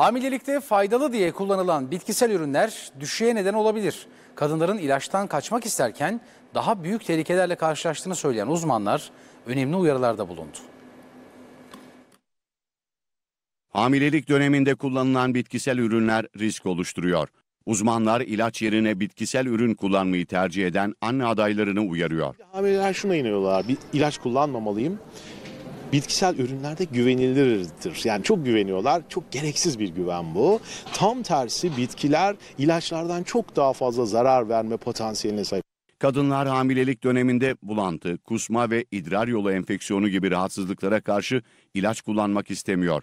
Hamilelikte faydalı diye kullanılan bitkisel ürünler düşüğe neden olabilir. Kadınların ilaçtan kaçmak isterken daha büyük tehlikelerle karşılaştığını söyleyen uzmanlar önemli uyarılarda bulundu. Hamilelik döneminde kullanılan bitkisel ürünler risk oluşturuyor. Uzmanlar ilaç yerine bitkisel ürün kullanmayı tercih eden anne adaylarını uyarıyor. Hamileler şuna inanıyorlar, bir ilaç kullanmamalıyım bitkisel ürünlerde güvenilirdir. Yani çok güveniyorlar. Çok gereksiz bir güven bu. Tam tersi bitkiler ilaçlardan çok daha fazla zarar verme potansiyeline sahip. Kadınlar hamilelik döneminde bulantı, kusma ve idrar yolu enfeksiyonu gibi rahatsızlıklara karşı ilaç kullanmak istemiyor.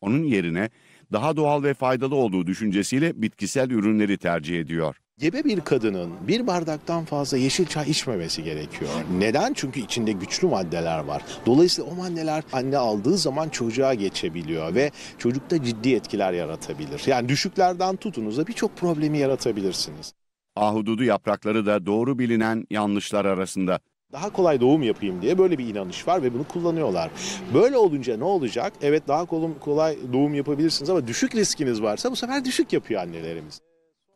Onun yerine daha doğal ve faydalı olduğu düşüncesiyle bitkisel ürünleri tercih ediyor. Gebe bir kadının bir bardaktan fazla yeşil çay içmemesi gerekiyor. Neden? Çünkü içinde güçlü maddeler var. Dolayısıyla o maddeler anne aldığı zaman çocuğa geçebiliyor ve çocukta ciddi etkiler yaratabilir. Yani düşüklerden tutunuza birçok problemi yaratabilirsiniz. Ahududu yaprakları da doğru bilinen yanlışlar arasında daha kolay doğum yapayım diye böyle bir inanış var ve bunu kullanıyorlar. Böyle olunca ne olacak? Evet daha kolay doğum yapabilirsiniz ama düşük riskiniz varsa bu sefer düşük yapıyor annelerimiz.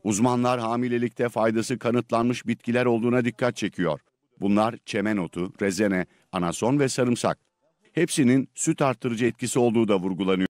Uzmanlar hamilelikte faydası kanıtlanmış bitkiler olduğuna dikkat çekiyor. Bunlar çemen otu, rezene, anason ve sarımsak. Hepsinin süt arttırıcı etkisi olduğu da vurgulanıyor.